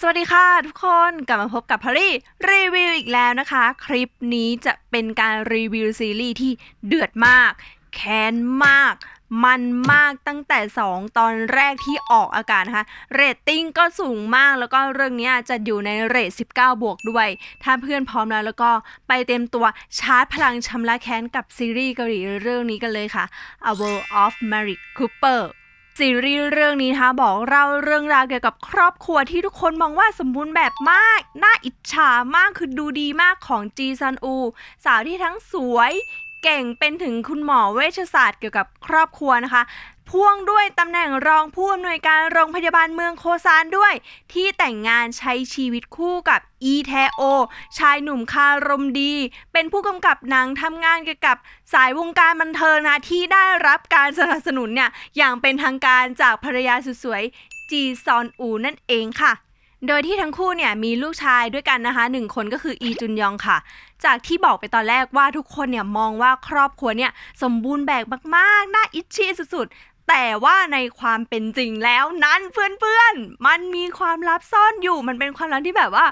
สวัสดีค่ะทุกคนกลับมาพบกับพารี่รีวิวอีกแล้วนะคะ คลิปนี้จะเป็นการรีวิวซีรีส์ที่เดือดมาก แค้นมาก มันมากตั้งแต่ 2 ตอนแรกที่ออกอากาศนะคะ เรตติ้งก็สูงมากแล้วก็เรื่องนี้จะอยู่ในเรต19 บวกด้วย ถ้าเพื่อนพร้อมแล้วแล้วก็ไปเต็มตัวชาร์จพลังชำระแค้นกับซีรีส์เกาหลีเรื่องนี้กันเลยค่ะ A World of Mary Cooper ซีรีส์เรื่องนี้นะคะบอกเล่าเรื่องราวเกี่ยวกับครอบครัวที่ทุกคนมองว่าสมบูรณ์แบบมาก น่าอิจฉามาก คือดูดีมากของจีซันอู สาวที่ทั้งสวยเก่งเป็นถึงคุณหมอเวชศาสตร์เกี่ยวกับครอบครัวนะคะพ่วงด้วยตำแหน่งรองผู้อำนวยการโรงพยาบาลเมืองโคซานด้วย ที่แต่งงานใช้ชีวิตคู่กับอีแทโอชายหนุ่มคารมดี เป็นผู้กำกับหนังทำงานเกี่ยวกับสายวงการบันเทิงนะที่ได้รับการสนับสนุนเนี่ยอย่างเป็นทางการจากภรรยาสวยๆจีซอนอูนั่นเองค่ะ โดยที่ทั้งคู่เนี่ยมีลูกชายด้วยกันนะคะหนึ่งคนก็คืออีจุนยองค่ะ จากที่บอกไปตอนแรกว่าทุกคนเนี่ยมองว่าครอบครัวเนี่ยสมบูรณ์แบบมากๆน่าอิจฉาสุดๆแต่ว่าในความเป็นจริงแล้วนั้นเพื่อนๆ มันมีความลับซ่อนอยู่ มันเป็นความลับที่แบบว่า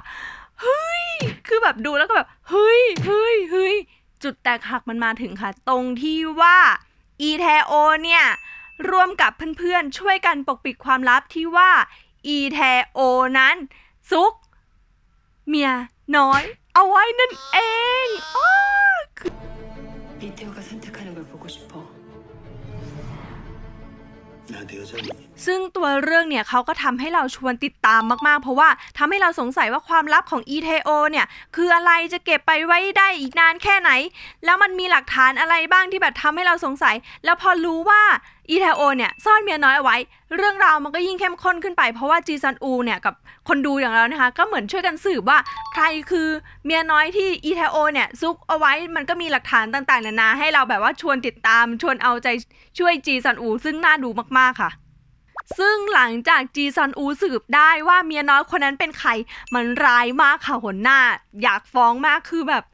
เฮ้ยคือแบบดูแล้วก็แบบเฮ้ยเฮ้ยเฮ้ยจุดแตกหักมันมาถึงค่ะ ตรงที่ว่าอีแทโอเนี่ยร่วมกับเพื่อนๆช่วยกันปกปิดความลับที่ว่าอีแทโอนั้น ซุกเมียน้อย เอาไว้นั่นเองอ้าคือซึ่งตัวเรื่องเนี่ยเขาก็ทำให้เราชวนติดตามมากๆ เพราะว่าทำให้เราสงสัยว่าความลับของอีเทโอเนี่ย คืออะไรจะเก็บไปไว้ได้อีกนานแค่ไหน แล้วมันมีหลักฐานอะไรบ้างที่แบบทำให้เราสงสัย แล้วพอรู้ว่าอีทโอเนี่ยซ่อนเมียน้อยเอาไว้ เรื่องราวมันก็ยิ่งเข้มข้นขึ้นไป เพราะว่าจีซันอูเนี่ยกับคนดูอย่างเรานะคะก็เหมือนช่วยกันสืบว่าใครคือเมียน้อยที่อีทโอเนี่ยซุกเอาไว้มันก็มีหลักฐานต่างๆนานาให้เราแบบว่าชวนติดตามชวนเอาใจช่วยจีซันอูซึ่งน่าดูมากๆค่ะ ซึ่งหลังจากจีซอนอูสืบได้ว่าเมียน้อยคนนั้นเป็นใคร มันร้ายมากค่ะหัวหน้า อยากฟ้องมากคือแบบ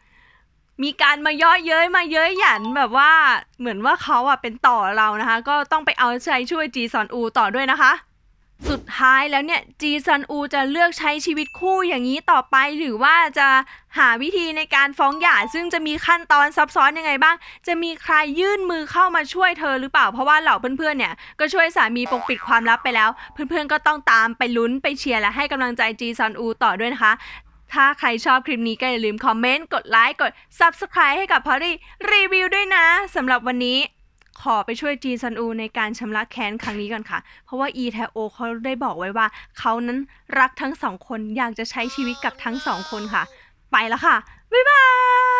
มีการมาย่อเย้ยมาเย้ยหยันแบบว่าเหมือนว่าเขาอ่ะเป็นต่อเรานะคะก็ต้องไปเอาใจช่วยจีซอนอูต่อด้วยนะคะ สุดท้ายแล้วเนี่ยจีซอนอูจะเลือกใช้ชีวิตคู่อย่างนี้ต่อไปหรือว่าจะหาวิธีในการฟ้องหย่า ซึ่งจะมีขั้นตอนซับซ้อนยังไงบ้าง จะมีใครยื่นมือเข้ามาช่วยเธอหรือเปล่าเพราะว่าเหล่าเพื่อนๆเนี่ยก็ช่วยสามีปกปิดความลับไปแล้วเพื่อนๆ ก็ต้องตามไปลุ้นไปเชียร์และให้กำลังใจจีซอนอูต่อด้วยนะคะถ้าใครชอบคลิปนี้ก็อย่าลืมคอมเมนต์ กดไลค์ กด Subscribe ให้กับพอรี่รีวิวด้วยนะ สำหรับวันนี้ขอไปช่วยจีซันอูในการชำระแค้นครั้งนี้ก่อนค่ะ เพราะว่าอีแทโอเขาได้บอกไว้ว่าเขานั้นรักทั้งสองคนอยากจะใช้ชีวิตกับทั้งสองคนค่ะ ไปแล้วค่ะ บ๊ายบาย